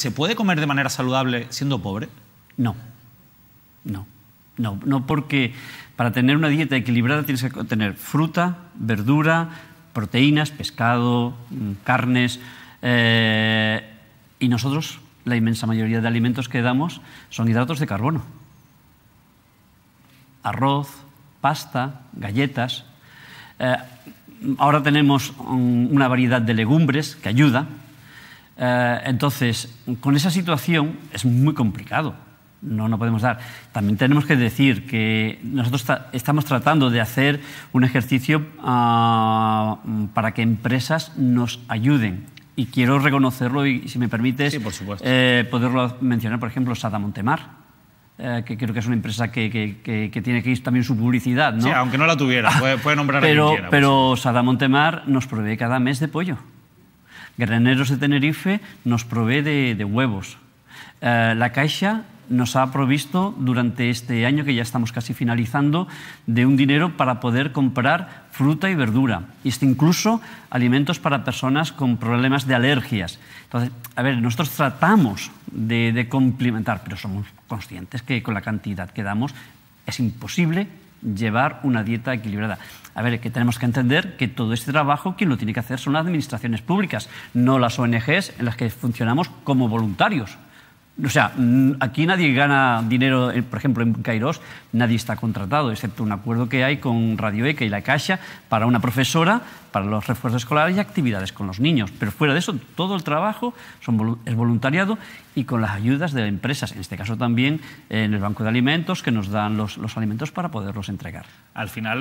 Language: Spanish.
¿Se puede comer de manera saludable siendo pobre? No, no, no, no porque para tener una dieta equilibrada tienes que tener fruta, verdura, proteínas, pescado, mm, carnes. Eh, y nosotros, la inmensa mayoría de alimentos que damos son hidratos de carbono. Arroz, pasta, galletas. Eh, ahora tenemos una variedad de legumbres que ayuda, eh, entonces, con esa situación es muy complicado. No, no podemos dar. También tenemos que decir que nosotros estamos tratando de hacer un ejercicio ah, para que empresas nos ayuden y quiero reconocerlo y, si me permites, eh, poderlo mencionar, por ejemplo, Sada Montemar, eh, que creo que es una empresa que, tiene que ir también su publicidad. ¿no? Sí, aunque no la tuviera, ah, puede, nombrar pero, a quien Pero Sada Montemar nos provee cada mes de pollo. Graneros de Tenerife nos provee de, huevos. Eh, la Caixa nos ha provisto durante este año, que ya estamos casi finalizando, de un dinero para poder comprar fruta y verdura, y incluso alimentos para personas con problemas de alergias. Entonces, a ver, nosotros tratamos de, de complementar, pero somos conscientes que con la cantidad que damos es imposible llevar una dieta equilibrada. A ver, que tenemos que entender que todo este trabajo quien lo tiene que hacer son las administraciones públicas, no las ONGs en las que funcionamos como voluntarios. O sea, mm, aquí nadie gana dinero, eh, por ejemplo, en Kairos nadie está contratado, excepto un acuerdo que hay con Radio ECA y la Caixa para una profesora, para los refuerzos escolares y actividades con los niños. Pero fuera de eso, todo el trabajo es voluntariado y con las ayudas de empresas, en este caso también eh, en el Banco de Alimentos, que nos dan los, los alimentos para poderlos entregar. Al final.